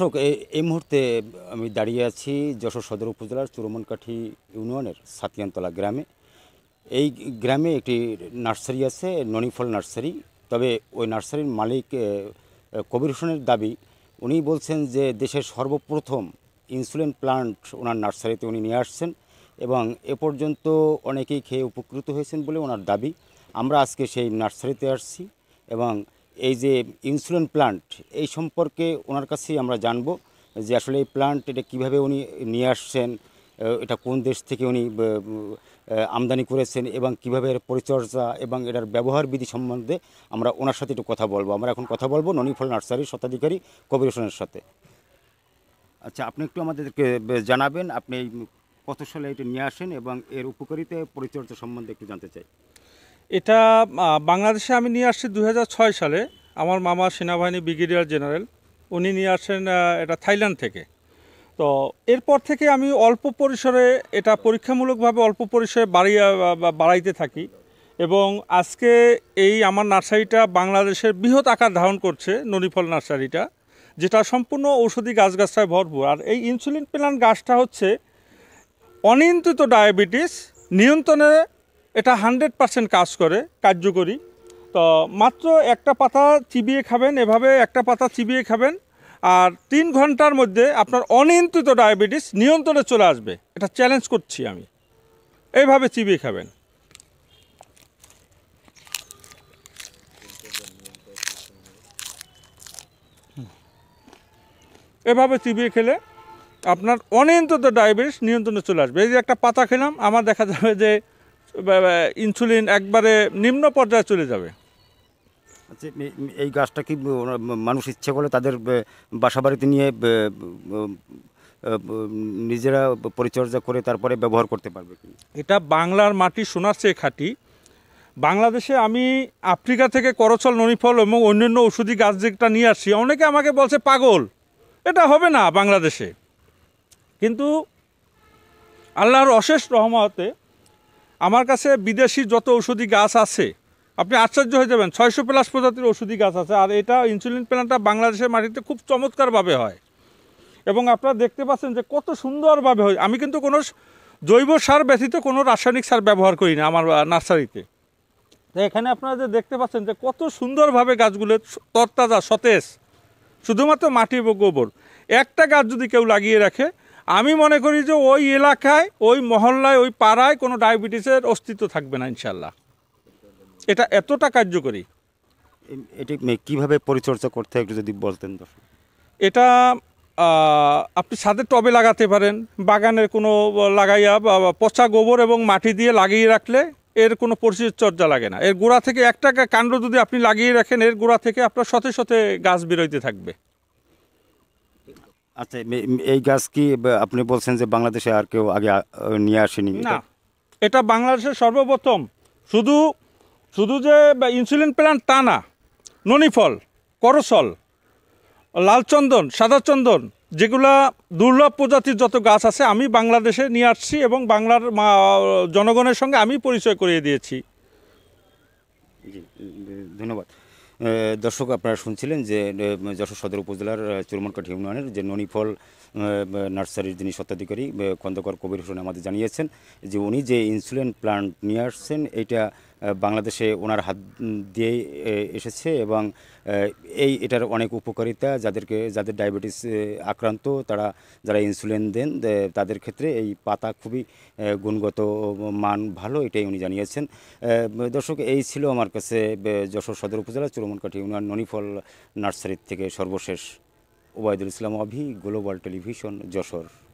দর্শক এই মুহূর্তে আমি দাঁড়িয়ে আছি যশোর সদর উপজেলার চুরমনকাঠি ইউনিয়নের সাতিয়ানতলা গ্রামে এই গ্রামে একটি নার্সারি আছে ননিফল নার্সারি তবে ওই নার্সারির মালিক কবির হোসেনের দাবি উনি বলছেন যে দেশের সর্বপ্রথম ইনসুলিন প্লান্ট ওনার নার্সারিতে উনি নিয়ে আসছেন এবং এ পর্যন্ত অনেকেই খেয়ে উপকৃত হয়েছেন বলে ওনার দাবি আমরা আজকে সেই নার্সারিতে আসছি এবং এই যে ইনসুলিন প্লান্ট এই সম্পর্কে ওনার কাছেই আমরা জানব যে আসলে এই প্লান্ট এটা কীভাবে উনি নিয়ে আসছেন এটা কোন দেশ থেকে উনি আমদানি করেছেন এবং কীভাবে এর পরিচর্যা এবং এটার ব্যবহার বিধি সম্বন্ধে আমরা ওনার সাথে একটু কথা বলবো আমরা এখন কথা বলবো ননিফল নার্সারির শতাধিকারী কবির হোসেনের সাথে আচ্ছা আপনি একটু আমাদেরকে জানাবেন আপনি কত সালে এটা নিয়ে আসেন এবং এর উপকারিতা পরিচর্যা সম্বন্ধে একটু জানতে চাই এটা বাংলাদেশে আমি নিয়ে আসছি দু সালে আমার মামা সেনাবাহিনী ব্রিগেডিয়ার জেনারেল উনি নিয়ে আসেন এটা থাইল্যান্ড থেকে তো এরপর থেকে আমি অল্প পরিসরে এটা পরীক্ষামূলকভাবে অল্প পরিসরে বাড়িয়ে বাড়াইতে থাকি এবং আজকে এই আমার নার্সারিটা বাংলাদেশের বৃহৎ আকার ধারণ করছে ননিফল নার্সারিটা যেটা সম্পূর্ণ ঔষধি গাছটায় ভরপুর আর এই ইনসুলিন প্ল্যান গাছটা হচ্ছে অনিয়ন্ত্রিত ডায়াবেটিস নিয়ন্ত্রণে এটা হান্ড্রেড পারসেন্ট কাজ করে কার্যকরী তো মাত্র একটা পাতা চিবিয়ে খাবেন এভাবে একটা পাতা চিবিয়ে খাবেন আর তিন ঘন্টার মধ্যে আপনার অনিয়ন্ত্রিত ডায়াবেটিস নিয়ন্ত্রণে চলে আসবে এটা চ্যালেঞ্জ করছি আমি এইভাবে চিবিয়ে খাবেন এভাবে চিবিয়ে খেলে আপনার অনিয়ন্ত্রিত ডায়াবেটিস নিয়ন্ত্রণে চলে আসবে এই যে একটা পাতা খেলাম আমার দেখা যাবে যে ইনসুলিন একবারে নিম্ন পর্যায়ে চলে যাবে আচ্ছা, এই গাছটা কি মানুষ ইচ্ছে করলে তাদের বাসা বাড়িতে নিয়ে নিজেরা পরিচর্যা করে তারপরে ব্যবহার করতে পারবে এটা বাংলার মাটি সোনার চেয়ে খাঁটি বাংলাদেশে আমি আফ্রিকা থেকে করচল ননিফল এবং অন্যান্য ওষুধি গাছ যেটা নিয়ে আসছি অনেকে আমাকে বলছে পাগল এটা হবে না বাংলাদেশে কিন্তু আল্লাহর অশেষ রহমতে আমার কাছে বিদেশি যত ঔষধি গাছ আছে আপনি আশ্চর্য হয়ে যাবেন ছয়শো প্লাস প্রজাতির ওষুধি গাছ আছে আর এটা ইনসুলিন প্ল্যান্টটা বাংলাদেশের মাটিতে খুব চমৎকারভাবে হয় এবং আপনারা দেখতে পাচ্ছেন যে কত সুন্দরভাবে হয় আমি কিন্তু কোনো জৈব সার ব্যতীত কোনো রাসায়নিক সার ব্যবহার করি না আমার নার্সারিতে এখানে আপনারা যে দেখতে পাচ্ছেন যে কত সুন্দরভাবে গাছগুলো তরতাজা সতেজ শুধুমাত্র মাটি গোবর একটা গাছ যদি কেউ লাগিয়ে রাখে আমি মনে করি যে ওই এলাকায় ওই মহল্লায় ওই পাড়ায় কোনো ডায়াবেটিসের অস্তিত্ব থাকবে না ইনশাল্লাহ এটা এতটা কার্যকরী এটি কীভাবে পরিচর্যা করতে একটু যদি বলতেন এটা আপনি ছাদের টবে লাগাতে পারেন বাগানের কোনো লাগাইয়া পচা গোবর এবং মাটি দিয়ে লাগিয়ে রাখলে এর কোনো পরিচর্যা লাগে না এর গোড়া থেকে একটা কাণ্ড যদি আপনি লাগিয়ে রাখেন এর গোড়া থেকে আপনার সতে সতে গাছ বেরোইতে থাকবে আচ্ছা এই গাছ কি আপনি বলছেন যে বাংলাদেশে আর কেউ আগে নিয়ে আসেনি না এটা বাংলাদেশের সর্বপ্রথম শুধু শুধু যে ইনসুলিন প্ল্যান্ট তা না ননিফল করসল লালচন্দন চন্দন যেগুলা দুর্লভ প্রজাতির যত গাছ আছে আমি বাংলাদেশে নিয়ে আসছি এবং বাংলার জনগণের সঙ্গে আমি পরিচয় করিয়ে দিয়েছি ধন্যবাদ দর্শক আপনারা শুনছিলেন যে যশোর সদর উপজেলার চুরমনকাঠি ইউনিয়নের যে ননিফল নার্সারির যিনি স্বত্বাধিকারী খন্দকার কবির হোসেন আমাদের জানিয়েছেন যে উনি যে ইনসুলিন প্লান্ট নিয়ে আসছেন এটা বাংলাদেশে ওনার হাত দিয়ে এসেছে এবং এই এটার অনেক উপকারিতা যাদেরকে যাদের ডায়াবেটিস আক্রান্ত তারা যারা ইনসুলিন দেন তাদের ক্ষেত্রে এই পাতা খুবই গুণগত মান ভালো এটাই উনি জানিয়েছেন দর্শক এই ছিল আমার কাছে যশোর সদর উপজেলা চুরমনকাঠি উনার ননিফল নার্সারির থেকে সর্বশেষ ওবায়দুল ইসলাম অভি গ্লোবাল টেলিভিশন যশোর